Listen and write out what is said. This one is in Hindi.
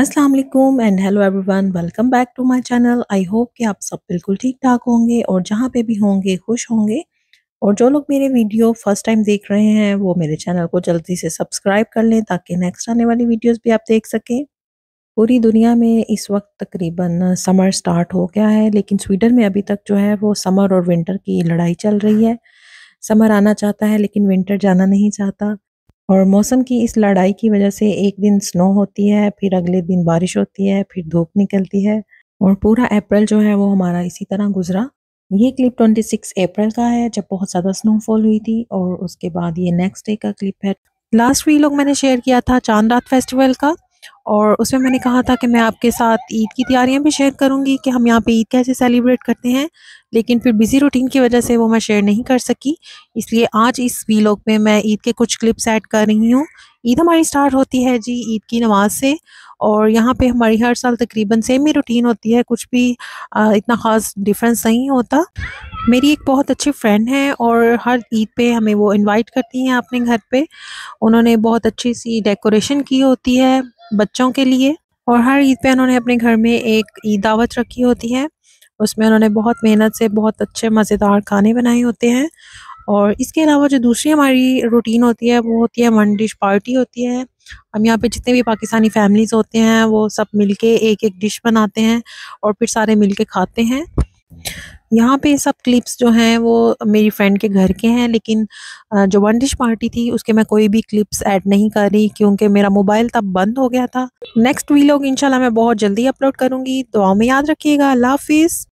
Aslam and hello everyone welcome back to my channel I hope कि आप सब बिल्कुल ठीक ठाक होंगे और जहाँ पे भी होंगे खुश होंगे और जो लोग मेरे वीडियो फर्स्ट टाइम देख रहे हैं वो मेरे चैनल को जल्दी से सब्सक्राइब कर लें ताकि नेक्स्ट आने वाली वीडियोस भी आप देख सकें पूरी दुनिया में इस वक्त तकरीबन समर स्टार्ट हो गया है लेकिन स्वीडन में अभी तक जो है वो समर और विंटर की लड़ाई चल रही है समर आना चाहता है लेकिन विंटर जाना नहीं चाहता और मौसम की इस लड़ाई की वजह से एक दिन स्नो होती है फिर अगले दिन बारिश होती है फिर धूप निकलती है और पूरा अप्रैल जो है वो हमारा इसी तरह गुजरा ये क्लिप 26 अप्रैल का है जब बहुत ज़्यादा स्नोफॉल हुई थी और उसके बाद ये नेक्स्ट डे का क्लिप है लास्ट वी लोग मैंने शेयर किया था चांद रात फेस्टिवल का और उसमें मैंने कहा था कि मैं आपके साथ ईद की तैयारियां भी शेयर करूंगी कि हम यहाँ पे ईद कैसे सेलिब्रेट करते हैं लेकिन फिर बिज़ी रूटीन की वजह से वो मैं शेयर नहीं कर सकी इसलिए आज इस वीलॉग में मैं ईद के कुछ क्लिप्स ऐड कर रही हूँ ईद हमारी स्टार्ट होती है जी ईद की नमाज से और यहाँ पे हमारी हर साल तकरीबन सेम ही रूटीन होती है कुछ भी इतना ख़ास डिफरेंस नहीं होता मेरी एक बहुत अच्छी फ्रेंड है और हर ईद पे हमें वो इनवाइट करती हैं अपने घर पे उन्होंने बहुत अच्छी सी डेकोरेशन की होती है बच्चों के लिए और हर ईद पे उन्होंने अपने घर में एक ईद दावत रखी होती है उसमें उन्होंने बहुत मेहनत से बहुत अच्छे मज़ेदार खाने बनाए होते हैं और इसके अलावा जो दूसरी हमारी रूटीन होती है वो होती है वन डिश पार्टी होती है हम यहाँ पे जितने भी पाकिस्तानी फैमिलीज़ होते हैं वो सब मिलके एक एक डिश बनाते हैं और फिर सारे मिलके खाते हैं यहाँ पे सब क्लिप्स जो हैं वो मेरी फ्रेंड के घर के हैं लेकिन जो वन डिश पार्टी थी उसके मैं कोई भी क्लिप्स ऐड नहीं कर रही क्योंकि मेरा मोबाइल तब बंद हो गया था नेक्स्ट वीलॉग इंशाल्लाह मैं बहुत जल्दी अपलोड करूँगी दुआ में याद रखिएगा अल्लाह हाफिज़